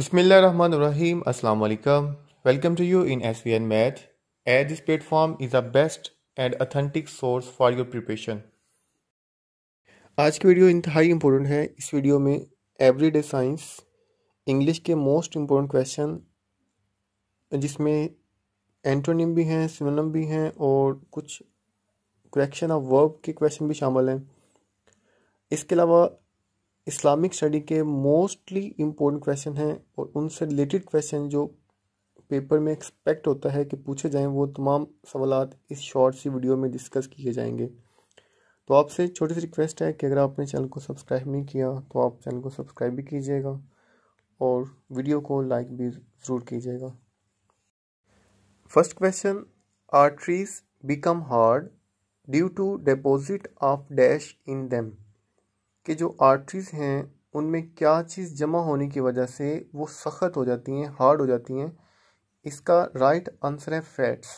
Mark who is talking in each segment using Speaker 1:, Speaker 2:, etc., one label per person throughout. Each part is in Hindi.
Speaker 1: बिसमीम अल्लाम welcome to you in S V N math a this platform is the best and authentic source for your preparation आज की वीडियो इंतहाई इम्पोर्टेंट है इस वीडियो में एवरीडे साइंस इंग्लिश के मोस्ट इम्पोर्टेंट क्वेश्चन जिसमें एंट्रोनिम भी हैं सिनोनम भी हैं और कुछ क्रैक्शन ऑफ वर्ब के क्वेश्चन भी शामिल हैं इसके अलावा इस्लामिक स्टडी के मोस्टली इम्पोर्टेंट क्वेश्चन हैं और उनसे रिलेटेड क्वेश्चन जो पेपर में एक्सपेक्ट होता है कि पूछे जाएं वो तमाम सवाल इस शॉर्ट सी वीडियो में डिस्कस किए जाएंगे तो आपसे छोटी सी रिक्वेस्ट है कि अगर आपने चैनल को सब्सक्राइब नहीं किया तो आप चैनल को सब्सक्राइब भी कीजिएगा और वीडियो को लाइक भी ज़रूर कीजिएगा first question arteries become hard due to deposit of dash in them कि जो आर्टरीज़ हैं उनमें क्या चीज़ जमा होने की वजह से वो सख्त हो जाती हैं हार्ड हो जाती हैं इसका राइट आंसर है फैट्स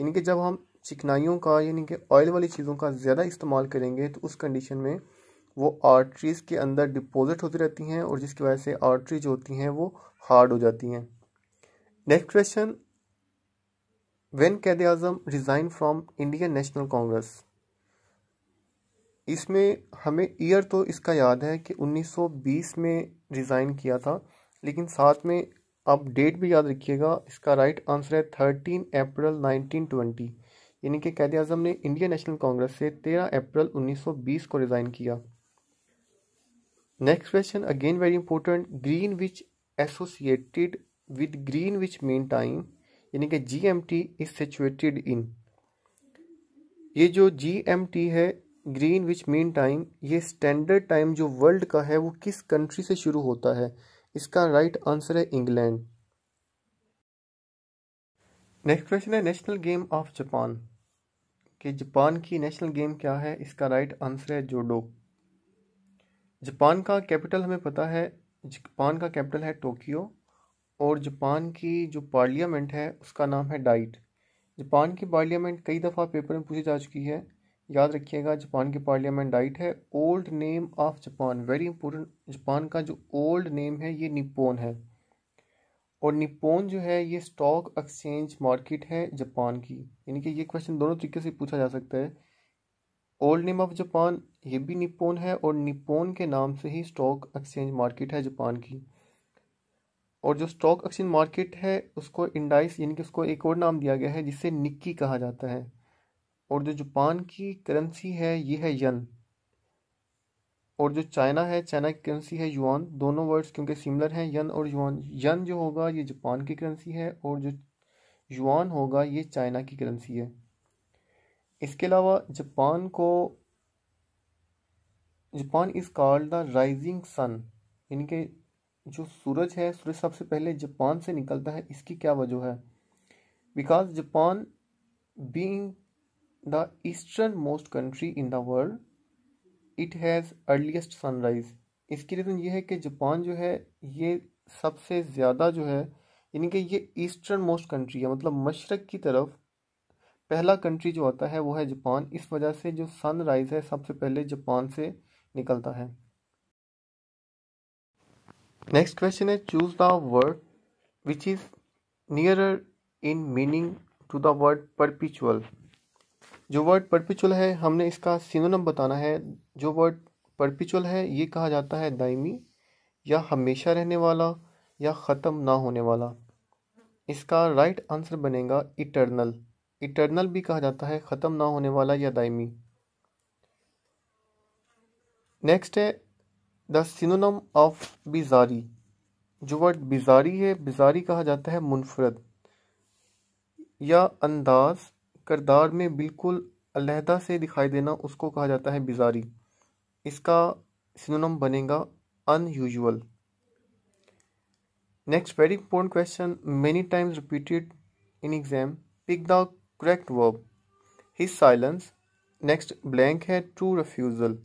Speaker 1: यानी कि जब हम चिकनाइयों का यानी कि ऑयल वाली चीज़ों का ज़्यादा इस्तेमाल करेंगे तो उस कंडीशन में वो आर्टरीज़ के अंदर डिपॉजिट होती रहती हैं और जिसकी वजह से आर्टरीज होती हैं वो हार्ड हो जाती हैं next question when Quaid Azam resign from Indian National Congress इसमें हमें ईयर तो इसका याद है कि 1920 में रिज़ाइन किया था लेकिन साथ में आप डेट भी याद रखिएगा इसका राइट आंसर है थर्टीन अप्रैल 1920 यानी कि कैद अजम ने इंडियन नेशनल कांग्रेस से 13 अप्रैल 1920 को रिज़ाइन किया next question again very important Greenwich associated with Greenwich mean time यानी कि G M T is situated in ये जो जी एम टी है ग्रीन विच मीन टाइम ये स्टैंडर्ड टाइम जो वर्ल्ड का है वो किस कंट्री से शुरू होता है इसका राइट right आंसर है इंग्लैंड नेक्स्ट क्वेश्चन है नेशनल गेम ऑफ जापान कि जापान की नेशनल गेम क्या है इसका राइट right आंसर है जोडो जापान का कैपिटल हमें पता है जापान का कैपिटल है टोक्यो और जापान की जो पार्लियामेंट है उसका नाम है डाइट जापान की पार्लियामेंट कई दफ़ा पेपर में पूछी जा चुकी है याद रखिएगा जापान की पार्लियामेंट डाइट है old name of Japan very important Japan का जो ओल्ड नेम है ये निपोन है और निपोन जो है ये स्टॉक एक्सचेंज मार्केट है जापान की यानी कि ये क्वेश्चन दोनों तरीके से पूछा जा सकता है ओल्ड नेम ऑफ जापान ये भी निपोन है और निपोन के नाम से ही स्टॉक एक्सचेंज मार्केट है जापान की और जो स्टॉक एक्सचेंज मार्केट है उसको इंडाइस यानी कि उसको एक और नाम दिया गया है जिसे निक्की कहा जाता है और जो जापान की करेंसी है ये है यन और जो चाइना है चाइना की करेंसी है युआन दोनों वर्ड्स क्योंकि सिमिलर हैं यन और युआन यन जो होगा ये जापान की करेंसी है और जो युआन होगा ये चाइना की करेंसी है इसके अलावा जापान को Japan is called the rising sun यानी कि जो सूरज है सूरज सबसे पहले जापान से निकलता है इसकी क्या वजह है because Japan being eastern most country in the world it has earliest sunrise इसकी रीज़न ये है कि जापान जो है ये सबसे ज़्यादा जो है यानी कि ये ईस्टर्न मोस्ट कंट्री है मतलब मशरक़ की तरफ पहला कंट्री जो आता है वो है जापान इस वजह से जो सनराइज़ है सबसे पहले जापान से निकलता है नेक्स्ट क्वेश्चन है choose the word which is nearer in meaning to the word perpetual जो वर्ड परपिचुअल है हमने इसका सिनोनम बताना है जो वर्ड परपिचुअल है ये कहा जाता है दायमी या हमेशा रहने वाला या ख़त्म ना होने वाला इसका राइट आंसर बनेगा इटरनल इटरनल भी कहा जाता है ख़त्म ना होने वाला या दायमी नेक्स्ट है द सिनोनम ऑफ बिजारी जो वर्ड बिजारी है बिजारी कहा जाता है मुनफरद या अंदाज़ करदार में बिल्कुल अलहदा से दिखाई देना उसको कहा जाता है बिजारी इसका सिनोनम बनेगा unusual next very important question many times repeated in exam pick the correct verb his silence next blank है ट्रू रिफ्यूज़ल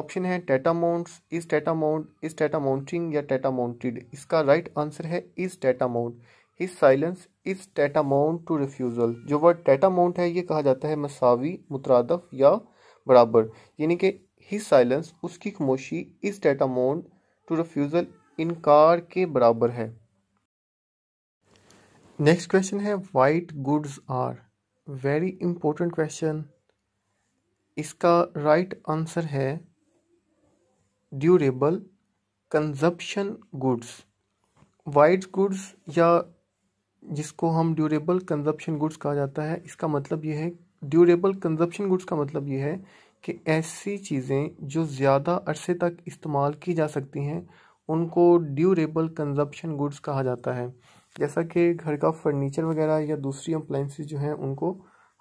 Speaker 1: ऑप्शन है tantamounts is tantamount is tantamounting या टेटा माउंटेड इसका राइट right आंसर है is tantamount his silence is tantamount to refusal जो वर्ड टेटामाउंट है ये कहा जाता है मसावी मुतरदफ या बराबर यानी कि हिज साइलेंस उसकी खामोशी इस टेटामाउंट टू रिफ्यूज़ल इनकार के बराबर है नेक्स्ट क्वेश्चन है white goods are very important question इसका राइट right आंसर है durable consumption goods white goods या जिसको हम ड्यूरेबल कंजप्शन गुड्स कहा जाता है इसका मतलब ये है ड्यूरेबल कंजप्शन गुड्स का मतलब ये है कि ऐसी चीज़ें जो ज़्यादा अरसे तक इस्तेमाल की जा सकती हैं उनको ड्यूरेबल कंजप्शन गुड्स कहा जाता है जैसा कि घर का फर्नीचर वगैरह या दूसरी अप्लाइंस जो हैं उनको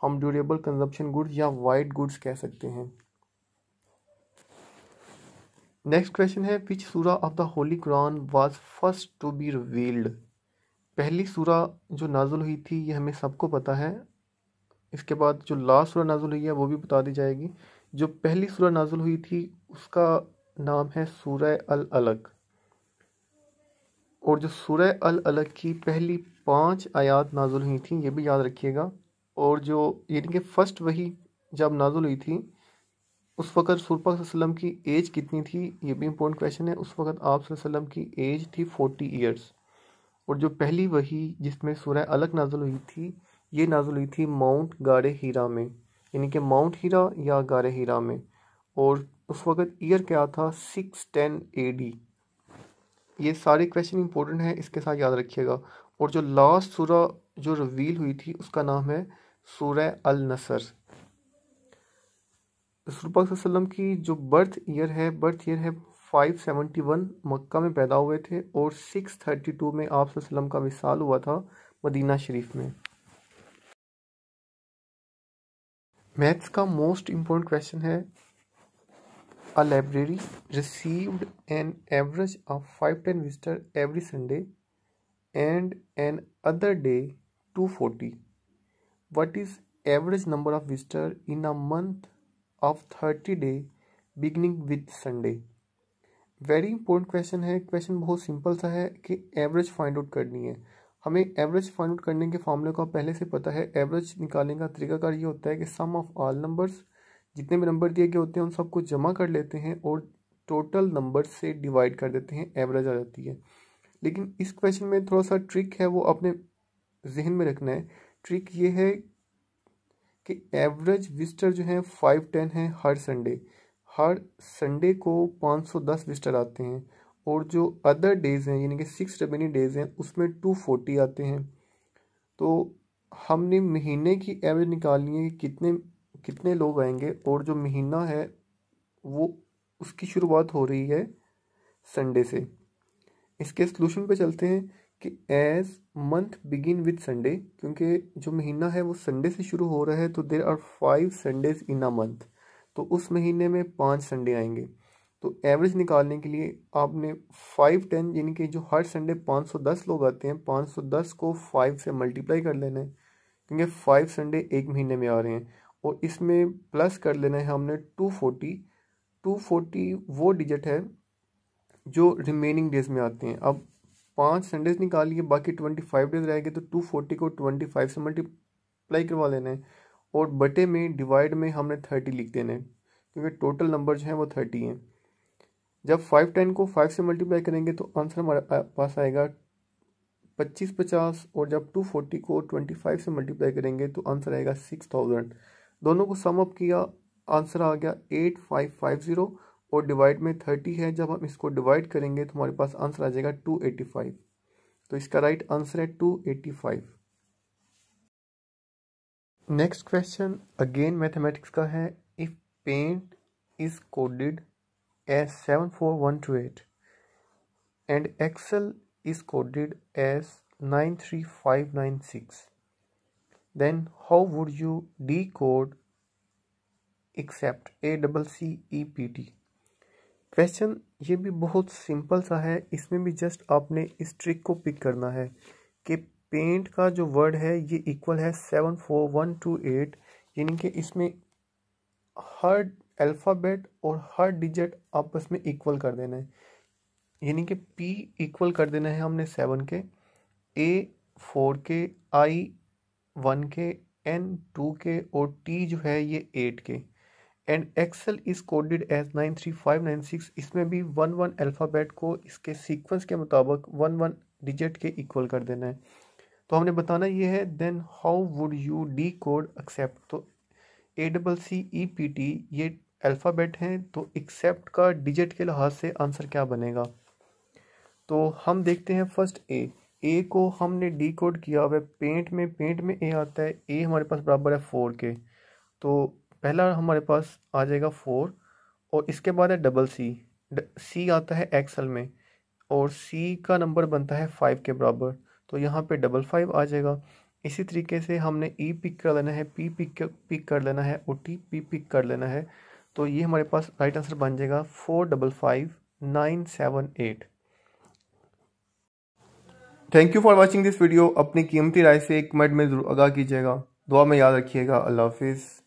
Speaker 1: हम ड्यूरेबल कंजप्शन गुड्स या वाइट गुड्स कह सकते हैं नेक्स्ट क्वेश्चन है विच सूरा of the holy Quran was first to be revealed पहली सूरा जो नाजुल हुई थी ये हमें सबको पता है इसके बाद जो लास्ट सूरा नाजुल हुई है वो भी बता दी जाएगी जो पहली सूरा नाजुल हुई थी उसका नाम है सूर्य अल अलग और जो सूर्य अल अलग की पहली पांच आयात नाजुल हुई थी ये भी याद रखिएगा और जो यानी कि फ़र्स्ट वही जब नाजुल हुई थी उस वक़्त सुरपा वसलम की एज कितनी थी ये भी इम्पोर्टेंट क्वेश्चन है उस वक़्त आप की एज थी फोर्टी ईयर्स और जो पहली वही जिसमें सूर्य अलग नाजुल हुई थी ये नाजुल हुई थी माउंट गारे हीरा में यानी कि माउंट हीरा या गारे हीरा में और उस वक़्त ईयर क्या था सिक्स टेन ए डी ये सारे क्वेश्चन इंपॉर्टेंट हैं इसके साथ याद रखिएगा और जो लास्ट सूरा जो रिवील हुई थी उसका नाम है सूर्य अल नसर रसूल पाक की जो बर्थ ईयर है बर्थ ईयर है 571 मक्का में पैदा हुए थे और 632 में आप वसलम का विशाल हुआ था मदीना शरीफ में मैथ्स का मोस्ट इम्पोर्टेंट क्वेश्चन है a library received an average of five ten visitor every Sunday and another day two forty what is average number of visitor in a month of thirty day beginning with Sunday very important question है क्वेश्चन बहुत सिंपल सा है कि एवरेज फाइंड आउट करनी है हमें एवरेज फाइंड आउट करने के फॉर्मूले को पहले से पता है एवरेज निकालने का तरीकाकार ये होता है कि सम ऑफ ऑल नंबर्स जितने भी नंबर दिए गए होते हैं उन सबको जमा कर लेते हैं और टोटल नंबर से डिवाइड कर देते हैं एवरेज आ जाती है लेकिन इस क्वेश्चन में थोड़ा सा ट्रिक है वो अपने जहन में रखना है ट्रिक ये है कि एवरेज विजिटर जो है फाइव टेन है हर संडे हर संडे को 510 विजिटर आते हैं और जो अदर डेज़ हैं यानी कि सिक्स रेवेन्यू डेज़ हैं उसमें 240 आते हैं तो हमने महीने की एवरेज निकालनी है कि कितने कितने लोग आएंगे और जो महीना है वो उसकी शुरुआत हो रही है संडे से इसके सलूशन पे चलते हैं कि as month begin with Sunday क्योंकि जो महीना है वो संडे से शुरू हो रहा है तो there are five Sundays in a month तो उस महीने में पाँच संडे आएंगे तो एवरेज निकालने के लिए आपने फाइव टेन यानी कि जो हर संडे पाँच सौ दस लोग आते हैं पाँच सौ दस को फाइव से मल्टीप्लाई कर लेना है क्योंकि फाइव संडे एक महीने में आ रहे हैं और इसमें प्लस कर लेना है हमने टू फोर्टी टू फोर्टी वो डिजिट है जो रिमेनिंग डेज में आते हैं अब पाँच संडेज निकालिए बाकी ट्वेंटी फाइव डेज रहेंगे तो टू फोर्टी को ट्वेंटी फाइव से मल्टीप्लाई करवा लेना है और बटे में डिवाइड में हमने थर्टी लिख देने क्योंकि टोटल नंबर जो हैं वो थर्टी हैं जब फाइव टेन को फाइव से मल्टीप्लाई करेंगे तो आंसर हमारे पास आएगा पच्चीस पचास और जब टू फोर्टी को ट्वेंटी फाइव से मल्टीप्लाई करेंगे तो आंसर आएगा सिक्स थाउजेंड दोनों को सम अप किया आंसर आ गया एट फाइव फाइव ज़ीरो और डिवाइड में थर्टी है जब हम इसको डिवाइड करेंगे तो हमारे पास आंसर आ जाएगा टू एटी फाइव तो इसका राइट आंसर है two eighty five next question again mathematics का है if paint is coded as seven four one two eight and excel is coded as nine three five nine six then how would you decode accept A double C E P T question ये भी बहुत सिंपल सा है इसमें भी जस्ट आपने इस ट्रिक को पिक करना है कि पेंट का जो वर्ड है ये इक्वल है seven four one two eight यानी कि इसमें हर अल्फ़ाबेट और हर डिजिट आपस में इक्वल कर देना है यानी कि पी इक्वल कर देना है हमने सेवन के ए फोर के आई वन के एन टू के और टी जो है ये एट के and excel is coded as nine three five nine six इसमें भी वन वन अल्फ़ाबेट को इसके सीक्वेंस के मुताबिक वन वन डिजिट के इक्वल कर देना है तो हमने बताना ये है then how would you decode accept तो A double C E P T ये अल्फ़ाबेट हैं तो एक्सेप्ट का डिजिट के लिहाज से आंसर क्या बनेगा तो हम देखते हैं फर्स्ट ए ए को हमने डी कोड किया हुआ पेंट में पेंट में ए आता है ए हमारे पास बराबर है फोर के तो पहला हमारे पास आ जाएगा फोर और इसके बाद है डबल सी सी आता है एक्सल में और सी का नंबर बनता है फाइव के बराबर तो यहाँ पे डबल फाइव आ जाएगा इसी तरीके से हमने ई e पिक कर लेना है पी पिक पिक कर लेना है और टी पी पिक कर लेना है तो ये हमारे पास राइट आंसर बन जाएगा four double five nine seven eight thank you for watching this video अपनी कीमती राय से एक मिनट में जरूर आगाह कीजिएगा दुआ में याद रखिएगा अल्लाह हाफिज़